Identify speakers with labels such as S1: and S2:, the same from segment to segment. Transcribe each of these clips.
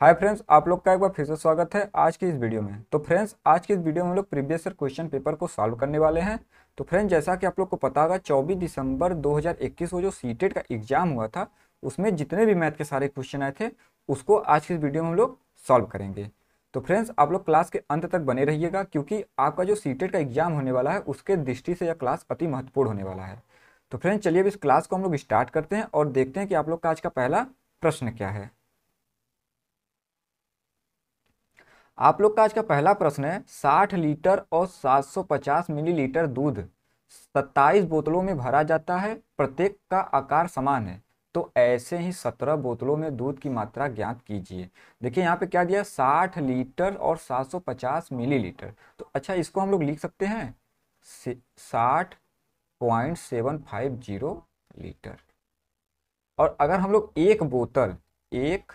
S1: hi friends आप लोग का एक बार फिर से स्वागत है आज की इस वीडियो में तो फ्रेंड्स आज की इस वीडियो में हम लोग प्रीवियस ईयर क्वेश्चन पेपर को सॉल्व करने वाले हैं तो फ्रेंड्स जैसा कि आप लोग को पता होगा 24 दिसंबर 2021 को जो सीटेट e का एग्जाम हुआ था उसमें जितने भी मैथ के सारे क्वेश्चन आए थे उसको आज की इस वीडियो में हम लोग सॉल्व करेंगे तो फ्रेंड्स आप लोग क्लास के अंत तक बने रहिएगा क्योंकि आपका जो सीटेट e का एग्जाम होने वाला है उसके दृष्टि से यह क्लास अति महत्वपूर्ण होने वाला है तो फ्रेंड्स चलिए अब इस क्लास को हम लोग स्टार्ट करते हैं और देखते हैं कि आप लोग का आज का पहला प्रश्न क्या है आप लोग का आज का पहला प्रश्न है 60 लीटर और 750 मिलीलीटर दूध 27 बोतलों में भरा जाता है प्रत्येक का आकार समान है तो ऐसे ही 17 बोतलों में दूध की मात्रा ज्ञात कीजिए देखिए यहाँ पे क्या दिया 60 लीटर और 750 मिलीलीटर तो अच्छा इसको हम लोग लिख सकते हैं साठ point seven five zero litre और अगर हम लोग एक बोतल एक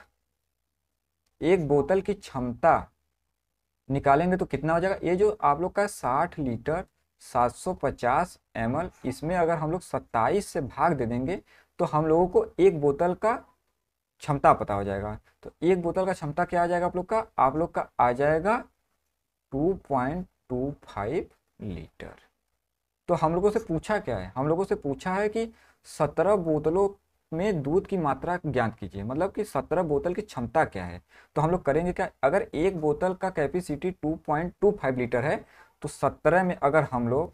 S1: एक बोतल की क्षमता निकालेंगे तो कितना हो जाएगा ये जो आप लोग का साठ लीटर 750 एल इसमें अगर हम लोग 27 से भाग दे देंगे तो हम लोगों को एक बोतल का क्षमता पता हो जाएगा तो एक बोतल का क्षमता क्या आ जाएगा आप लोग का आप लोग का आ जाएगा 2.25 लीटर तो हम लोगों से पूछा क्या है हम लोगों से पूछा है कि 17 बोतलों में दूध की मात्रा ज्ञात कीजिए मतलब कि सत्रह बोतल की क्षमता क्या है तो हम लोग करेंगे क्या अगर एक बोतल का कैपेसिटी 2.25 लीटर है तो सत्रह में अगर हम लोग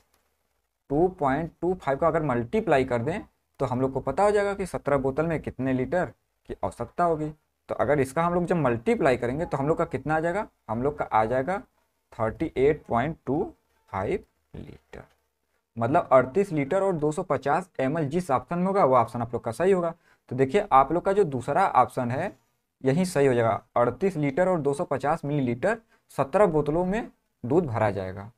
S1: 2.25 का अगर मल्टीप्लाई कर दें तो हम लोग को पता हो जाएगा कि सत्रह बोतल में कितने लीटर की आवश्यकता होगी तो अगर इसका हम लोग जब मल्टीप्लाई करेंगे तो हम लोग का कितना आ जाएगा हम लोग का आ जाएगा thirty eight point two five litre मतलब 38 लीटर और 250 ml जिस ऑप्शन में होगा वो ऑप्शन आप लोग का सही होगा तो देखिए आप लोग का जो दूसरा ऑप्शन है यही सही हो जाएगा 38 लीटर और 250 मिलीलीटर 17 बोतलों में दूध भरा जाएगा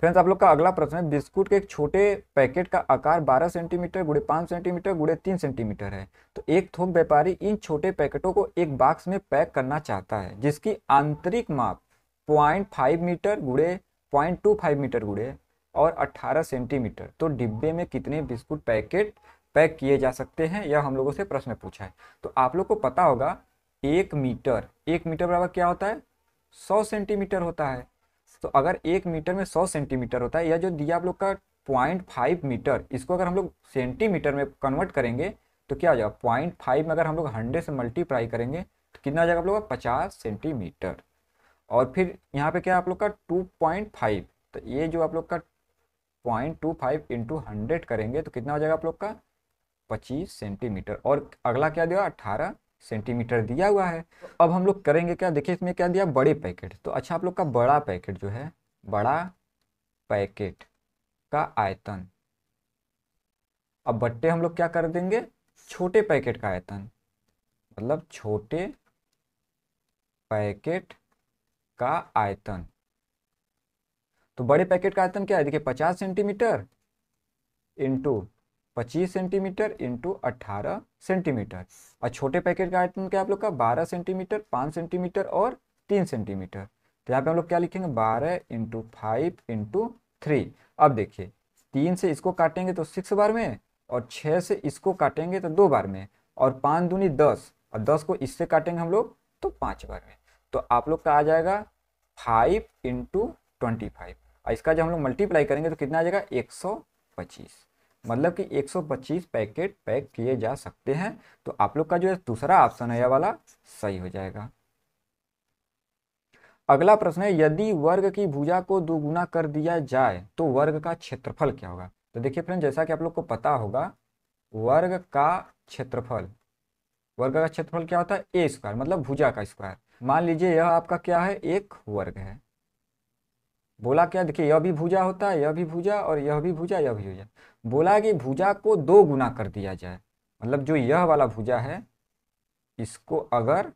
S1: फ्रेंड्स आप लोग का अगला प्रश्न है बिस्कुट के एक छोटे पैकेट का आकार 12 सेंटीमीटर गुड़े पांच सेंटीमीटर गुड़े तीन सेंटीमीटर है तो एक थोक व्यापारी इन छोटे पैकेटों को एक बॉक्स में पैक करना चाहता है जिसकी आंतरिक माप पॉइंट फाइव मीटर गुड़े पॉइंट टू फाइव मीटर गुड़े और 18 सेंटीमीटर तो डिब्बे में कितने बिस्कुट पैकेट पैक किए जा सकते हैं यह हम लोगों से प्रश्न पूछा है तो आप लोग को पता होगा एक मीटर एक मीटर बराबर क्या होता है सौ सेंटीमीटर होता है तो अगर एक मीटर में सौ सेंटीमीटर होता है या जो दिया आप लोग का पॉइंट फाइव मीटर इसको अगर हम लोग सेंटीमीटर में कन्वर्ट करेंगे तो क्या हो जाएगा पॉइंट फाइव में अगर हम लोग हंड्रेड से मल्टीप्लाई करेंगे तो कितना आ जाएगा आप लोग का पचास सेंटीमीटर और फिर यहाँ पे क्या आप लोग का टू पॉइंट फाइव तो ये जो आप लोग का point two five into hundred करेंगे तो कितना हो जाएगा आप लोग का पच्चीस सेंटीमीटर और अगला क्या दिया अट्ठारह सेंटीमीटर दिया हुआ है अब हम लोग करेंगे क्या देखिए इसमें क्या दिया बड़े पैकेट तो अच्छा आप लोग का बड़ा पैकेट जो है बड़ा पैकेट का आयतन अब बट्टे हम लोग क्या कर देंगे छोटे पैकेट का आयतन मतलब छोटे पैकेट का आयतन तो बड़े पैकेट का आयतन क्या है देखिए पचास सेंटीमीटर इंटू पच्चीस सेंटीमीटर इंटू अठारह सेंटीमीटर और छोटे पैकेट का आयतन क्या आप लोग का बारह सेंटीमीटर पांच सेंटीमीटर और तीन सेंटीमीटर तो यहाँ पे हम लोग क्या लिखेंगे बारह इंटू फाइव इंटू थ्री अब देखिए तीन से इसको काटेंगे तो सिक्स बार में और छः से इसको काटेंगे तो दो बार में और पाँच दूनी दस और दस को इससे काटेंगे हम लोग तो पाँच बार में तो आप लोग का आ जाएगा फाइव इंटू ट्वेंटी फाइव और इसका जब हम लोग मल्टीप्लाई करेंगे तो कितना आ जाएगा एक सौ पच्चीस मतलब कि पच्चीस पैकेट पैक किए जा सकते हैं तो आप लोग का जो है दूसरा ऑप्शन है यह वाला सही हो जाएगा अगला प्रश्न है यदि वर्ग की भुजा को दोगुना कर दिया जाए तो वर्ग का क्षेत्रफल क्या होगा तो देखिए फ्रेंड जैसा कि आप लोग को पता होगा वर्ग का क्षेत्रफल वर्ग का क्षेत्रफल क्या होता है ए स्क्वायर मतलब भुजा का स्क्वायर मान लीजिए यह आपका क्या है एक वर्ग है बोला क्या देखिए यह भी भुजा होता है यह भी भुजा और यह भी भुजा यह भी भुजा बोला कि भुजा को दो गुना कर दिया जाए मतलब जो यह वाला भुजा है इसको अगर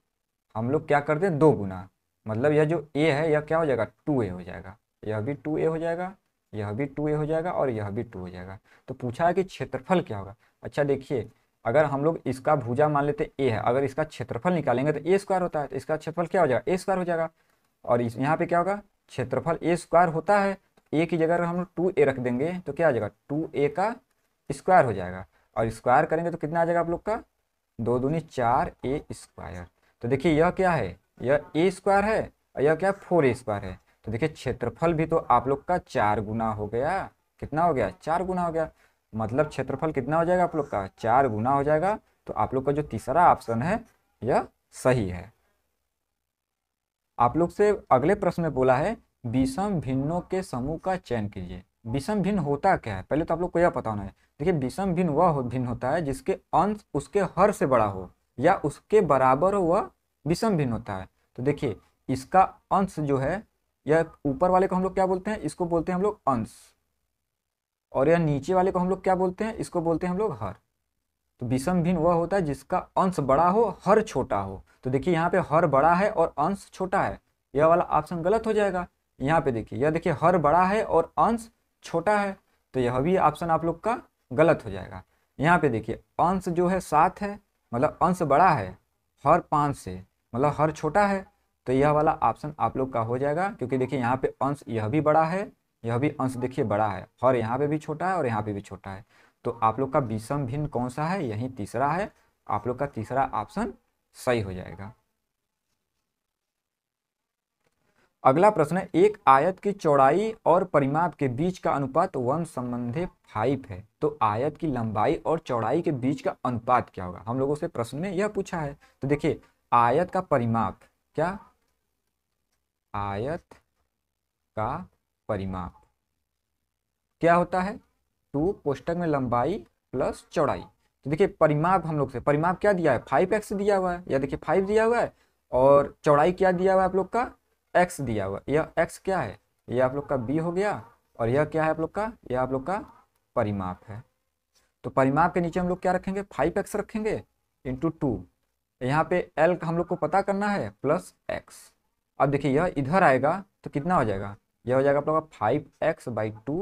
S1: हम लोग क्या कर दें दो गुना मतलब यह जो ए है यह क्या हो जाएगा टू ए हो जाएगा यह भी टू ए हो जाएगा यह भी टू ए हो जाएगा और यह भी टू हो जाएगा तो पूछा है कि क्षेत्रफल क्या होगा अच्छा देखिए अगर हम लोग इसका भुजा मान लेते ए है अगर इसका क्षेत्रफल निकालेंगे तो ए स्क्वायर होता है तो इसका क्षेत्रफल क्या हो जाएगा ए स्क्वायर हो जाएगा और इस यहाँ पे क्या होगा क्षेत्रफल ए स्क्वायर होता है ए की जगह अगर हम लोग टू ए रख देंगे तो क्या आ जाएगा टू ए का स्क्वायर हो जाएगा और स्क्वायर करेंगे तो कितना आ जाएगा आप लोग का दो दूनी चार ए स्क्वायर तो देखिए यह क्या है यह ए स्क्वायर है और यह क्या फोर ए स्क्वायर है तो देखिए क्षेत्रफल भी तो आप लोग का चार गुना हो गया कितना हो गया चार गुना हो गया मतलब क्षेत्रफल कितना हो जाएगा आप लोग का चार गुना हो जाएगा तो आप लोग का जो तीसरा ऑप्शन है यह सही है आप लोग से अगले प्रश्न में बोला है विषम भिन्नों के समूह का चयन कीजिए विषम भिन्न होता क्या है पहले तो आप लोग को यह पता होना है देखिए विषम भिन्न वह भिन्न होता है जिसके अंश उसके हर से बड़ा हो या उसके बराबर हो वह विषम भिन्न होता है तो देखिए इसका अंश जो है यह ऊपर वाले को हम लोग क्या बोलते हैं इसको बोलते हैं हम लोग अंश और यह नीचे वाले को हम लोग क्या बोलते हैं इसको बोलते हैं हम लोग हर तो विषम भिन्न वह होता है जिसका अंश बड़ा हो हर छोटा हो तो देखिए यहाँ पे हर बड़ा है और अंश छोटा है यह वाला ऑप्शन गलत हो जाएगा यहाँ पे देखिए यह देखिए हर बड़ा है और अंश छोटा है तो यह भी ऑप्शन आप लोग का गलत हो जाएगा यहाँ पे देखिए अंश जो है सात है मतलब अंश बड़ा है हर पाँच से मतलब हर छोटा है तो यह वाला ऑप्शन आप लोग का हो जाएगा क्योंकि देखिए यहाँ पे अंश यह भी बड़ा है यह भी अंश देखिए बड़ा है हर यहाँ पे भी छोटा है और यहाँ पे भी छोटा है तो आप लोग का विषम भिन्न कौन सा है यही तीसरा है आप लोग का तीसरा ऑप्शन सही हो जाएगा अगला प्रश्न है एक आयत की चौड़ाई और परिमाप के बीच का अनुपात वन संबंधे फाइव है तो आयत की लंबाई और चौड़ाई के बीच का अनुपात क्या होगा हम लोगों से प्रश्न में यह पूछा है तो देखिए आयत का परिमाप क्या आयत का परिमाप क्या होता है टू कोष्टक में लंबाई प्लस चौड़ाई तो देखिए परिमाप हम लोग से परिमाप क्या दिया है फाइव एक्स दिया हुआ है या देखिए फाइव दिया हुआ है और चौड़ाई क्या दिया हुआ है आप लोग का एक्स दिया हुआ यह एक्स क्या है यह आप लोग का बी हो गया और यह क्या है आप लोग का यह आप लोग का परिमाप है तो परिमाप के नीचे हम लोग क्या रखेंगे फाइव एक्स रखेंगे इंटू टू यहाँ पे एल हम लोग को पता करना है प्लस एक्स अब देखिए यह इधर आएगा तो कितना हो जाएगा यह हो जाएगा आप लोग का फाइव एक्स बाई टू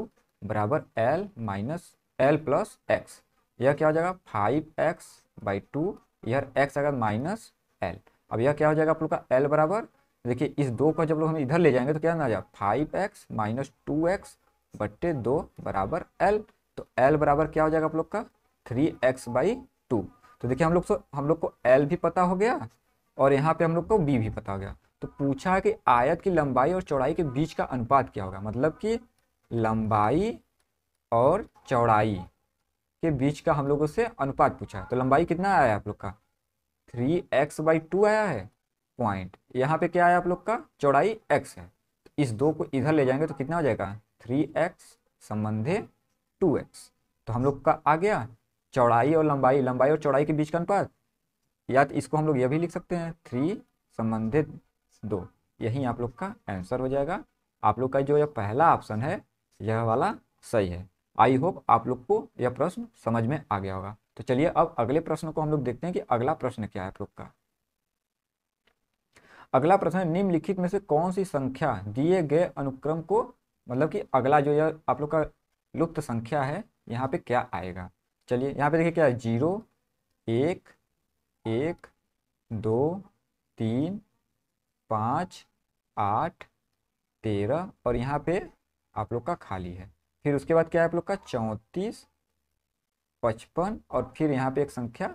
S1: बराबर L minus L plus x यह क्या हो जाएगा फाइव एक्स बाई टू यह एक्स अगर माइनस एल अब यह क्या हो जाएगा आप लोग का एल बराबर देखिए इस दो को जब लोग हम इधर ले जाएंगे तो क्या ना जाएगा five x minus two x बट्टे दो बराबर एल तो एल बराबर क्या हो जाएगा आप लोग का थ्री एक्स बाई टू तो देखिए हम लोग हम लोग को एल भी पता हो गया और यहाँ पे हम लोग को बी भी पता हो गया तो पूछा कि आयत की लंबाई और चौड़ाई के बीच का अनुपात क्या होगा मतलब कि लंबाई और चौड़ाई के बीच का हम लोगों से अनुपात पूछा है तो लंबाई कितना आया है आप लोग का थ्री एक्स बाई टू आया है पॉइंट यहाँ पे क्या आया आप लोग का चौड़ाई एक्स है तो इस दो को इधर ले जाएंगे तो कितना हो जाएगा थ्री एक्स संबंधे टू एक्स तो हम लोग का आ गया चौड़ाई और लंबाई लंबाई और चौड़ाई के बीच का अनुपात या तो इसको हम लोग यह भी लिख सकते हैं थ्री संबंधित दो यही आप लोग का आंसर हो जाएगा आप लोग का जो यह पहला ऑप्शन है यह वाला सही है आई होप आप लोग को यह प्रश्न समझ में आ गया होगा तो चलिए अब अगले प्रश्न को हम लोग देखते हैं कि अगला प्रश्न क्या है आप लोग का अगला प्रश्न निम्नलिखित में से कौन सी संख्या दिए गए अनुक्रम को मतलब कि अगला जो यह आप लोग का लुप्त संख्या है यहाँ पे क्या आएगा चलिए यहाँ पे देखिए क्या है जीरो एक एक दो तीन पाँच आठ तेरह और यहाँ पे आप लोग का खाली है फिर उसके बाद क्या है आप लोग का चौंतीस पचपन और फिर यहाँ पे एक संख्या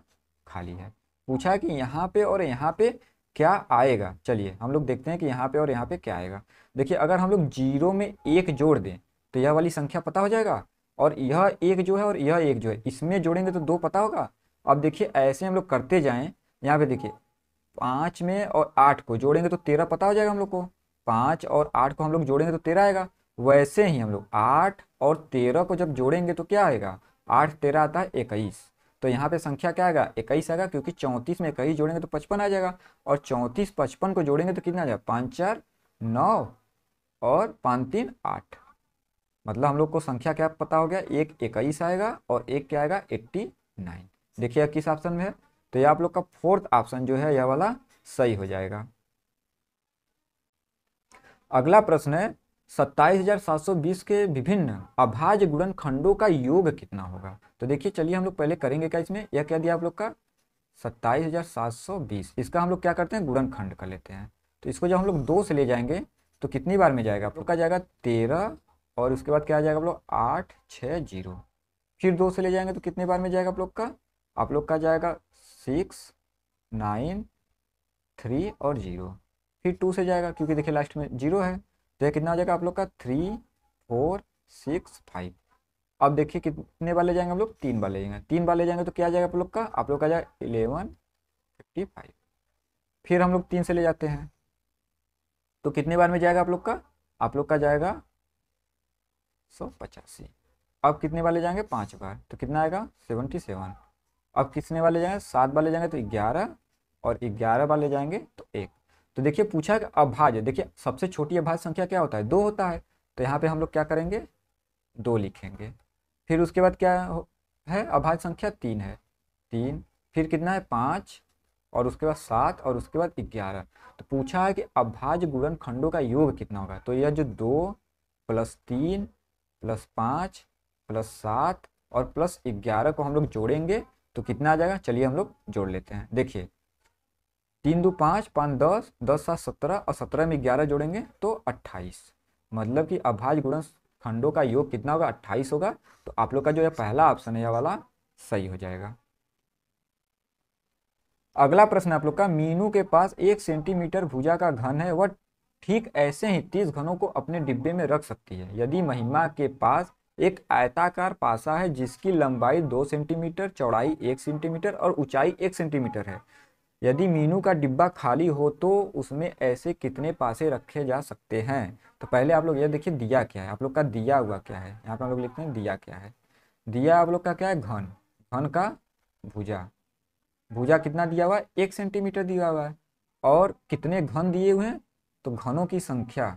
S1: खाली है पूछा कि यहाँ पे और यहाँ पे क्या आएगा चलिए हम लोग देखते हैं कि यहाँ पे और यहाँ पे क्या आएगा देखिए अगर हम लोग जीरो में एक जोड़ दें तो यह वाली संख्या पता हो जाएगा और यह एक जो है और यह एक जो है इसमें जोड़ेंगे तो दो पता होगा अब देखिए ऐसे हम लोग करते जाएँ यहाँ पे देखिए पाँच में और आठ को जोड़ेंगे तो तेरह पता हो जाएगा हम लोग को पाँच और आठ को हम लोग जोड़ेंगे तो तेरह आएगा वैसे ही हम लोग आठ और तेरह को जब जोड़ेंगे तो क्या आएगा आठ तेरह आता है इक्कीस तो यहाँ पे संख्या क्या आएगा इक्कीस आएगा क्योंकि चौंतीस में इक्कीस जोड़ेंगे तो पचपन आ जाएगा और चौंतीस पचपन को जोड़ेंगे तो कितना आ जाएगा पाँच चार नौ और पाँच तीन आठ मतलब हम लोग को संख्या क्या पता हो गया एक इक्कीस आएगा और एक क्या आएगा एट्टी नाइन देखिए किस ऑप्शन में है तो ये आप लोग का फोर्थ ऑप्शन जो है यह वाला सही हो जाएगा अगला प्रश्न है बीस के विभिन्न अभाज्य गुणन खंडों का योग कितना होगा तो देखिए चलिए हम लोग पहले करेंगे क्या इसमें यह क्या दिया आप लोग का बीस इसका हम लोग क्या करते हैं गुणन खंड कर लेते हैं तो इसको जब हम लोग दो से ले जाएंगे तो कितनी बार में जाएगा आप लोग का जाएगा तेरह और उसके बाद क्या आ जाएगा आप लोग आठ छः जीरो फिर दो से ले जाएंगे तो कितने बार में जाएगा आप लोग का आप लोग का जाएगा सिक्स नाइन थ्री और ज़ीरो फिर टू से जाएगा क्योंकि देखिए लास्ट में जीरो है तो यह कितना हो जाएगा आप लोग का थ्री फोर सिक्स फाइव अब देखिए कितने बार ले जाएंगे हम लोग तीन बार ले जाएंगे तीन बार ले जाएंगे तो क्या आ जाएगा आप लोग का आप लोग का जाएगा इलेवन फिफ्टी फाइव फिर हम लोग तीन से ले जाते हैं तो कितने बार में जाएगा आप लोग का आप लोग का जाएगा सौ पचासी अब कितने बार ले जाएंगे पाँच बार तो कितना आएगा सेवेंटी सेवन अब कितने वाले जाएंगे सात वाले जाएंगे तो ग्यारह और ग्यारह वाले जाएंगे तो एक तो देखिए पूछा है कि अभाज्य देखिए सबसे छोटी अभाज्य संख्या क्या होता है दो होता है तो यहाँ पे हम लोग क्या करेंगे दो लिखेंगे फिर उसके बाद क्या है अभाज्य संख्या तीन है तीन फिर कितना है पाँच और उसके बाद सात और उसके बाद ग्यारह तो पूछा है कि अभाज्य गुणन खंडों का योग कितना होगा तो यह जो दो प्लस तीन प्लस पाँच प्लस सात और प्लस ग्यारह को हम लोग जोड़ेंगे तो कितना आ जाएगा चलिए हम लोग जोड़ लेते हैं देखिए तीन दो पाँच पाँच दस दस सात सत्रह और सत्रह में ग्यारह जोड़ेंगे तो अट्ठाईस मतलब कि अभाज गुणन खंडों का योग कितना होगा अट्ठाईस होगा तो आप लोग का जो है पहला ऑप्शन है यह वाला सही हो जाएगा अगला प्रश्न आप लोग का मीनू के पास एक सेंटीमीटर भुजा का घन है वह ठीक ऐसे ही तीस घनों को अपने डिब्बे में रख सकती है यदि महिमा के पास एक आयताकार पासा है जिसकी लंबाई दो सेंटीमीटर चौड़ाई एक सेंटीमीटर और ऊंचाई एक सेंटीमीटर है यदि मीनू का डिब्बा खाली हो तो उसमें ऐसे कितने पासे रखे जा सकते हैं तो पहले आप लोग ये देखिए दिया क्या है आप लोग का दिया हुआ क्या है यहाँ पर हम लोग लिखते हैं दिया क्या है दिया आप लोग का क्या है घन घन का भुजा भुजा कितना दिया हुआ है एक सेंटीमीटर दिया हुआ है और कितने घन दिए हुए हैं तो घनों की संख्या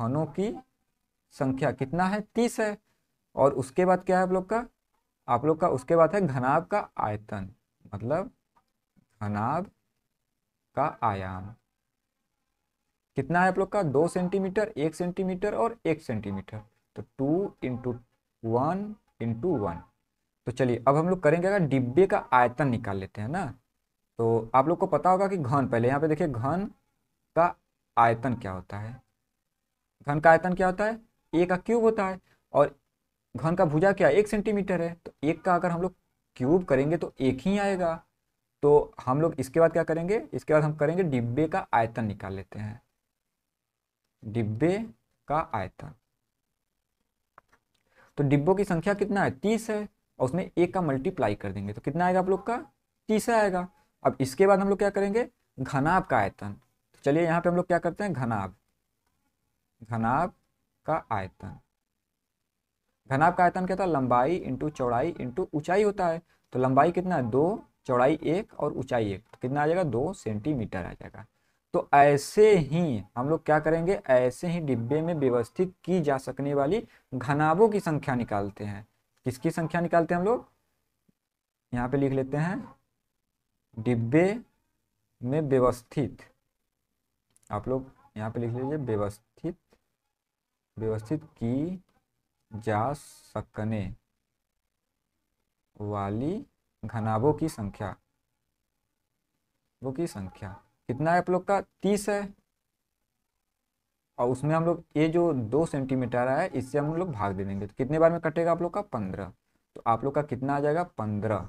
S1: घनों की संख्या कितना है तीस है और उसके बाद क्या है आप लोग का आप लोग का उसके बाद है घनाब का आयतन मतलब घनाब का आयाम कितना है आप लोग का दो सेंटीमीटर एक सेंटीमीटर और एक सेंटीमीटर तो two into one into one तो चलिए अब हम लोग करेंगे अगर डिब्बे का आयतन निकाल लेते हैं ना तो आप लोग को पता होगा कि घन पहले यहाँ पे देखिए घन का आयतन क्या होता है घन का आयतन क्या होता है ए का क्यूब होता है और घन का भुजा क्या एक सेंटीमीटर है तो एक का अगर हम लोग क्यूब करेंगे तो एक ही आएगा तो हम लोग इसके बाद क्या करेंगे इसके बाद हम करेंगे डिब्बे का आयतन निकाल लेते हैं डिब्बे का आयतन तो डिब्बों की संख्या कितना है तीस है और उसमें एक का मल्टीप्लाई कर देंगे तो कितना आएगा आप लोग का तीस आएगा अब इसके बाद हम लोग क्या करेंगे घनाभ का आयतन तो चलिए यहाँ पे हम लोग क्या करते हैं घनाभ घनाभ का आयतन घनाब का आयतन क्या था है लंबाई इंटू चौड़ाई इंटू ऊंचाई होता है तो लंबाई कितना है दो चौड़ाई एक और ऊंचाई एक तो कितना आ जाएगा दो सेंटीमीटर आ जाएगा तो ऐसे ही हम लोग क्या करेंगे ऐसे ही डिब्बे में व्यवस्थित की जा सकने वाली घनाबों की संख्या निकालते हैं किसकी संख्या निकालते हैं हम लोग यहाँ पे लिख लेते हैं डिब्बे में व्यवस्थित आप लोग यहाँ पे लिख लीजिए व्यवस्थित व्यवस्थित की जा सकने वाली घनाभों की संख्या वो की संख्या कितना है आप लोग का तीस है और उसमें हम लोग ये जो दो सेंटीमीटर है इससे हम लोग भाग दे देंगे तो कितने बार में कटेगा आप लोग का पंद्रह तो आप लोग का कितना आ जाएगा पंद्रह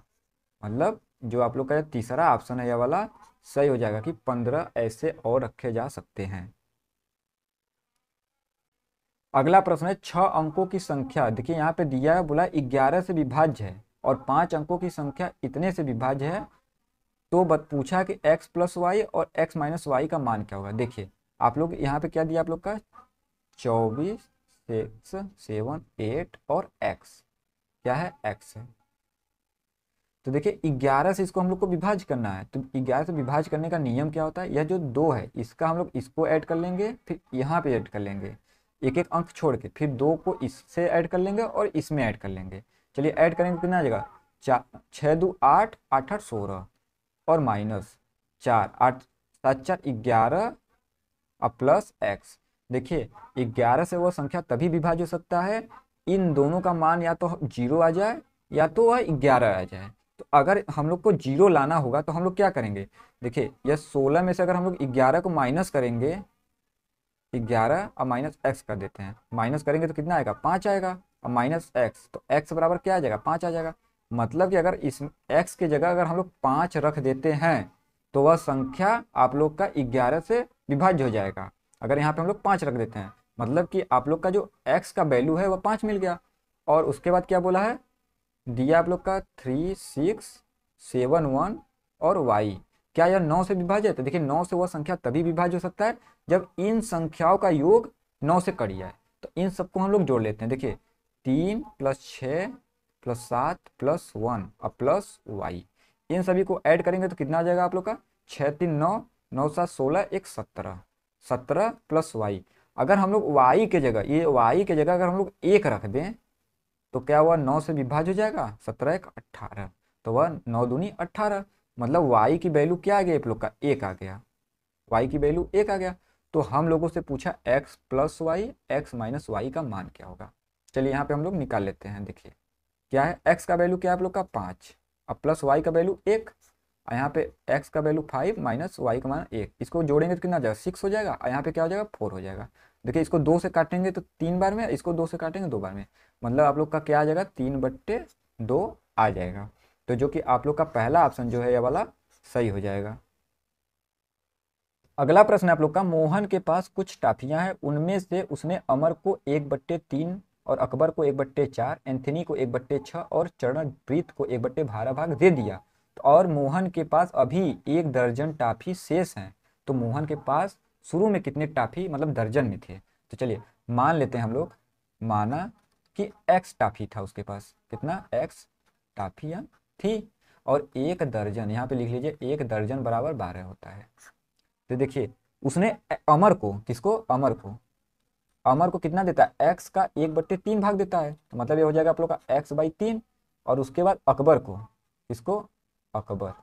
S1: मतलब जो आप लोग का तीसरा ऑप्शन है यह वाला सही हो जाएगा कि पंद्रह ऐसे और रखे जा सकते हैं अगला प्रश्न है छह अंकों की संख्या देखिए यहाँ पे दिया है बोला ग्यारह से विभाज्य है और पांच अंकों की संख्या इतने से विभाज्य है तो बत पूछा कि x प्लस वाई और x माइनस वाई का मान क्या होगा देखिए आप लोग यहाँ पे क्या दिया आप लोग का चौबीस सिक्स सेवन एट और x क्या है x है तो देखिए ग्यारह से इसको हम लोग को विभाज करना है तो ग्यारह से विभाज करने का नियम क्या होता है यह जो दो है इसका हम लोग इसको ऐड कर लेंगे फिर यहाँ पे ऐड कर लेंगे एक एक अंक छोड़ के फिर दो को इससे ऐड कर लेंगे और इसमें ऐड कर लेंगे चलिए ऐड करेंगे कितना आ जाएगा चार छः दो आठ आठ आठ सोलह और माइनस चार आठ सात चार ग्यारह और प्लस एक्स देखिए ग्यारह से वह संख्या तभी विभाज हो सकता है इन दोनों का मान या तो जीरो आ जाए या तो वह ग्यारह आ जाए तो अगर हम लोग को जीरो लाना होगा तो हम लोग क्या करेंगे देखिए यह सोलह में से अगर हम लोग ग्यारह को माइनस करेंगे ग्यारह और माइनस एक्स कर देते हैं माइनस करेंगे तो कितना आएगा पाँच आएगा और माइनस एक्स तो एक्स बराबर क्या आ जाएगा पाँच आ जाएगा मतलब कि अगर इस एक्स की जगह अगर हम लोग पाँच रख देते हैं तो वह संख्या आप लोग का ग्यारह से विभाज्य हो जाएगा अगर यहाँ पे हम लोग पाँच रख देते हैं मतलब कि आप लोग का जो एक्स का वैल्यू है वह पाँच मिल गया और उसके बाद क्या बोला है दिया आप लोग का थ्री सिक्स सेवन वन और वाई क्या यह नौ से विभाज्य है तो देखिए नौ से वह संख्या तभी विभाज्य हो सकता है जब इन संख्याओं का योग नौ से कर जाए तो इन सबको हम लोग जोड़ लेते हैं देखिए तीन प्लस छ प्लस सात प्लस वन और प्लस वाई इन सभी को ऐड करेंगे तो कितना आ जाएगा आप लोग का छ तीन नौ नौ सात सोलह एक सत्रह सत्रह प्लस वाई अगर हम लोग वाई के जगह ये वाई के जगह अगर हम लोग एक रख दें तो क्या हुआ नौ से विभाज्य हो जाएगा सत्रह एक अट्ठारह तो वह नौ दूनी अट्ठारह मतलब वाई की वैल्यू क्या आ गया आप लोग का एक आ गया वाई की वैल्यू एक आ गया तो हम लोगों से पूछा x plus y x minus y का मान क्या होगा चलिए यहाँ पे हम लोग निकाल लेते हैं देखिए क्या है एक्स का वैल्यू क्या आप लोग का पाँच और प्लस वाई का वैल्यू एक यहाँ पे एक्स का वैल्यू फाइव माइनस वाई का मान एक इसको जोड़ेंगे तो कितना जाएगा सिक्स हो जाएगा और यहाँ पे क्या हो जाएगा फोर हो जाएगा देखिए इसको दो से काटेंगे तो तीन बार में इसको दो से काटेंगे तो दो बार में मतलब आप लोग का क्या आ जाएगा तीन बट्टे दो आ जाएगा तो जो कि आप लोग का पहला ऑप्शन जो है यह वाला सही हो जाएगा अगला प्रश्न आप लोग का मोहन के पास कुछ टाफियां हैं उनमें से उसने अमर को एक बट्टे तीन और अकबर को एक बट्टे चार एंथनी को एक बट्टे छः और चरणप्रीत को एक बट्टे भारा भाग दे दिया तो और मोहन के पास अभी एक दर्जन टाफी शेष हैं तो मोहन के पास शुरू में कितने टाफी मतलब दर्जन में थे तो चलिए मान लेते हैं हम लोग माना कि एक्स टाफी था उसके पास कितना एक्स टाफी या थी और एक दर्जन यहाँ पे लिख लीजिए एक दर्जन बराबर बारह होता है तो देखिए उसने अमर को किसको अमर को अमर को कितना देता है एक्स का एक बट्टे तीन भाग देता है तो मतलब ये हो जाएगा आप लोग का एक्स बाई तीन और उसके बाद अकबर को किसको अकबर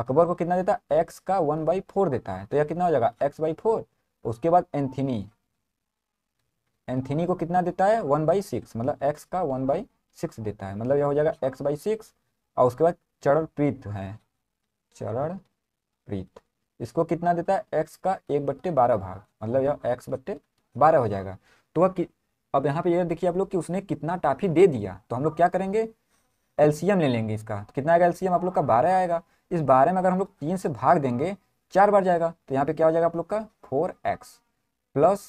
S1: अकबर को कितना देता है एक्स का वन बाई फोर देता है तो यह कितना हो जाएगा एक्स बाई फोर उसके बाद एंथिनी एंथिनी को कितना देता है वन बाई सिक्स मतलब एक्स का वन बाई सिक्स देता है मतलब यह हो जाएगा एक्स बाई सिक्स और उसके बाद चरण प्रीत है चरण प्रीत इसको कितना देता है एक्स का एक बट्टे बारह भाग मतलब यह एक्स बट्टे बारह हो जाएगा तो वह अब यहाँ पे यह देखिए आप लोग कि उसने कितना टाफी दे दिया तो हम लोग क्या करेंगे एलसीएम ले लेंगे इसका तो कितना आएगा एलसीएम आप लोग का बारह आएगा इस बारह में अगर हम लोग तीन से भाग देंगे चार बार जाएगा तो यहाँ पे क्या हो जाएगा आप लोग का फोर एक्स प्लस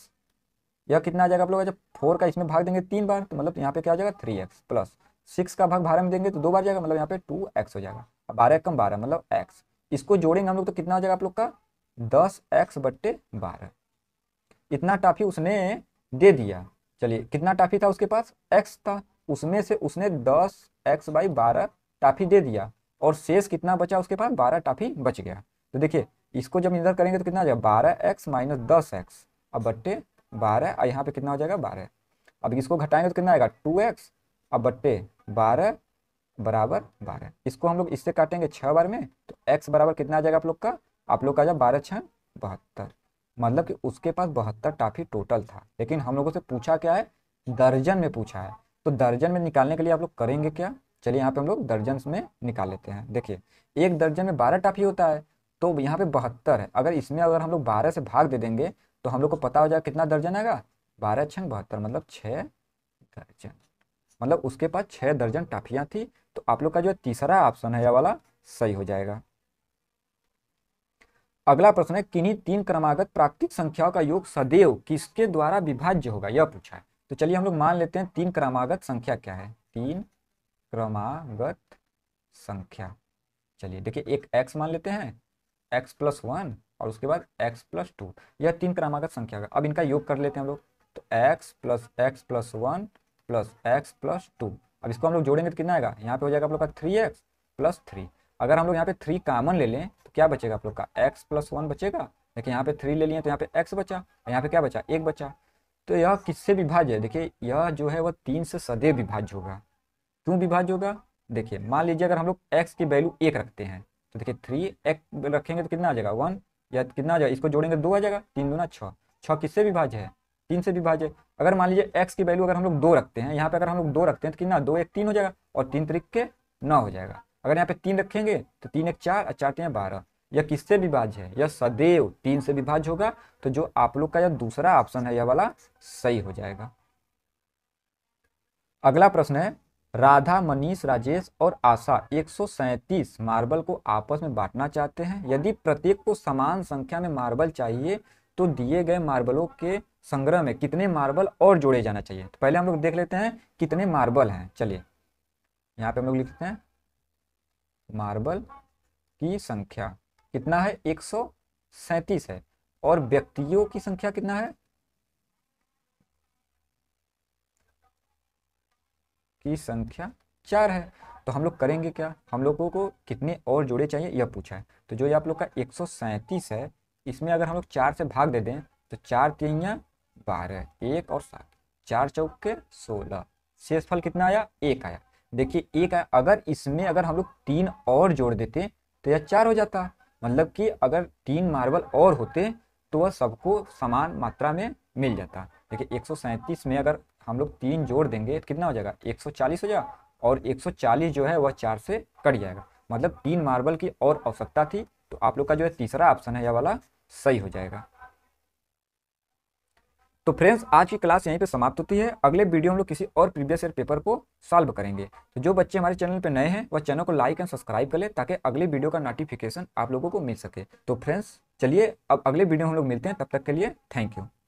S1: यह कितना आ जाएगा आप लोग जब फोर का इसमें भाग देंगे तीन बार तो मतलब यहाँ पे क्या हो जाएगा थ्री एक्स प्लस सिक्स का भाग बारह में देंगे तो दो बार जाएगा मतलब यहाँ पे टू एक्स हो जाएगा बारह कम बारह मतलब एक्स इसको जोड़ेंगे हम लोग तो कितना हो जाएगा आप लोग का दस एक्स बट्टे बारह इतना टाफी उसने दे दिया चलिए कितना टाफी था उसके पास एक्स था उसमें से उसने दस एक्स बाई बारह टाफी दे दिया और शेष कितना बचा उसके पास बारह टाफी बच गया तो देखिए इसको जब इधर करेंगे तो कितना बारह एक्स माइनस दस एक्स अब बट्टे बारह यहाँ पे कितना हो जाएगा बारह अब इसको घटाएंगे तो कितना आएगा टू एक्स और बट्टे बारह बराबर बारह इसको हम लोग इससे काटेंगे छः बार में तो एक्स बराबर कितना आ जाएगा आप लोग का आप लोग का आ बारह छः बहत्तर मतलब कि उसके पास बहत्तर टाफी टोटल था लेकिन हम लोगों से पूछा क्या है दर्जन में पूछा है तो दर्जन में निकालने के लिए आप लोग करेंगे क्या चलिए यहाँ पे हम लोग दर्जन में निकाल लेते हैं देखिए एक दर्जन में बारह टाफी होता है तो यहाँ पे बहत्तर है अगर इसमें अगर हम लोग बारह से भाग दे देंगे तो हम लोग को पता हो जाएगा कितना दर्जन आएगा बारह छह बहत्तर मतलब छः दर्जन मतलब उसके पास छः दर्जन टाफियाँ थी तो आप लोग का जो तीसरा ऑप्शन है यह वाला सही हो जाएगा अगला प्रश्न है किन्हीं तीन क्रमागत प्राकृतिक संख्याओं का योग सदैव किसके द्वारा विभाज्य होगा यह पूछा है तो चलिए हम लोग मान लेते हैं तीन क्रमागत संख्या क्या है तीन क्रमागत संख्या चलिए देखिए एक एक्स मान लेते हैं एक्स प्लस वन और उसके बाद एक्स प्लस टू यह तीन क्रमागत संख्या का अब इनका योग कर लेते हैं हम लोग तो x plus x plus one plus x plus two अब इसको हम लोग जोड़ेंगे तो कितना आएगा यहाँ पे हो जाएगा आप लोग का थ्री एक्स प्लस थ्री अगर हम लोग यहाँ पे थ्री कामन ले लें तो क्या बचेगा आप लोग का एक्स प्लस वन बचेगा देखिए यहाँ पे थ्री ले लिए तो यहाँ पे एक्स बचा और यहाँ पे क्या बचा एक बचा तो यह किससे विभाज्य है देखिए यह जो है वह तीन से सदैव विभाज्य होगा क्यों विभाज्य होगा देखिए मान लीजिए अगर हम लोग एक्स की वैल्यू एक रखते हैं तो देखिए थ्री एक्स रखेंगे तो कितना आ जाएगा वन या कितना आ जाएगा इसको जोड़ेंगे तो दो आ जाएगा तीन दूना छः छः किससे विभाज्य है तीन से विभाज्य अगर मान लीजिए एक्स की वैल्यू अगर हम लोग दो रखते हैं यहाँ पे अगर हम लोग दो रखते हैं तो कितना दो एक तीन हो जाएगा और तीन तरीक के नौ हो जाएगा अगर यहाँ पे तीन रखेंगे तो तीन एक चार और चार तीन बारह यह किससे विभाज्य है यह सदैव तीन से विभाज्य होगा तो जो आप लोग का यह दूसरा ऑप्शन है यह वाला सही हो जाएगा अगला प्रश्न है राधा मनीष राजेश और आशा एक मार्बल को आपस में बांटना चाहते हैं यदि प्रत्येक को समान संख्या में मार्बल चाहिए तो दिए गए मार्बलों के संग्रह में कितने मार्बल और जोड़े जाना चाहिए तो पहले हम लोग देख लेते हैं कितने मार्बल हैं चलिए यहाँ पे हम लोग लिखते हैं मार्बल की संख्या कितना है एक है और व्यक्तियों की संख्या कितना है की संख्या चार है तो हम लोग करेंगे क्या हम लोगों को कितने और जोड़े चाहिए यह पूछा है तो जो ये आप लोग का एक है इसमें अगर हम लोग चार से भाग दे दें तो चार तिया बारह एक और सात चार चौके सोलह शेषफल कितना आया एक आया देखिए एक आया अगर इसमें अगर हम लोग तीन और जोड़ देते तो यह चार हो जाता मतलब कि अगर तीन मार्बल और होते तो वह सबको समान मात्रा में मिल जाता देखिए एक में अगर हम लोग तीन जोड़ देंगे तो कितना हो जाएगा एक हो जाएगा और 140 जो है वह चार से कट जाएगा मतलब तीन मार्बल की और आवश्यकता थी तो आप लोग का जो है तीसरा ऑप्शन है यह वाला सही हो जाएगा तो फ्रेंड्स आज की क्लास यहीं पे समाप्त होती है अगले वीडियो हम लोग किसी और प्रीवियस ईयर पेपर को सॉल्व करेंगे तो जो बच्चे हमारे चैनल पे नए हैं वह चैनल को लाइक एंड सब्सक्राइब कर ले ताकि अगले वीडियो का नोटिफिकेशन आप लोगों को मिल सके तो फ्रेंड्स चलिए अब अगले वीडियो हम लोग मिलते हैं तब तक के लिए थैंक यू